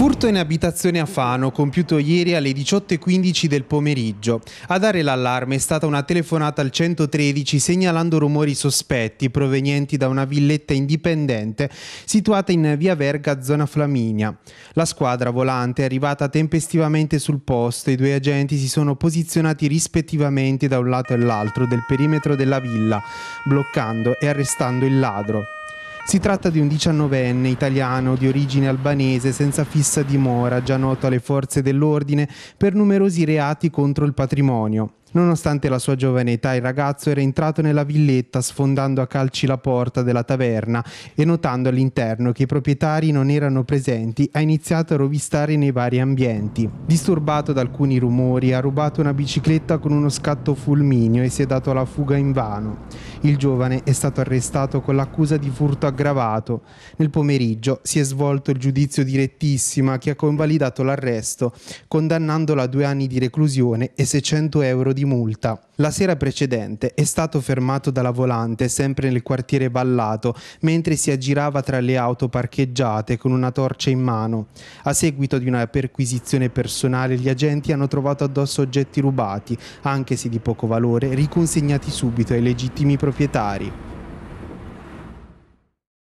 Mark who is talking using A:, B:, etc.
A: Furto in abitazione a Fano, compiuto ieri alle 18.15 del pomeriggio. A dare l'allarme è stata una telefonata al 113 segnalando rumori sospetti provenienti da una villetta indipendente situata in via Verga, zona Flaminia. La squadra volante è arrivata tempestivamente sul posto e i due agenti si sono posizionati rispettivamente da un lato e l'altro del perimetro della villa, bloccando e arrestando il ladro. Si tratta di un diciannovenne italiano di origine albanese senza fissa dimora, già noto alle forze dell'ordine per numerosi reati contro il patrimonio. Nonostante la sua giovane età, il ragazzo era entrato nella villetta sfondando a calci la porta della taverna e notando all'interno che i proprietari non erano presenti, ha iniziato a rovistare nei vari ambienti. Disturbato da alcuni rumori, ha rubato una bicicletta con uno scatto fulmineo e si è dato alla fuga invano. Il giovane è stato arrestato con l'accusa di furto aggravato. Nel pomeriggio si è svolto il giudizio direttissima che ha convalidato l'arresto, condannandolo a due anni di reclusione e 600 euro di di multa. La sera precedente è stato fermato dalla volante sempre nel quartiere Ballato mentre si aggirava tra le auto parcheggiate con una torcia in mano. A seguito di una perquisizione personale gli agenti hanno trovato addosso oggetti rubati, anche se di poco valore, riconsegnati subito ai legittimi proprietari.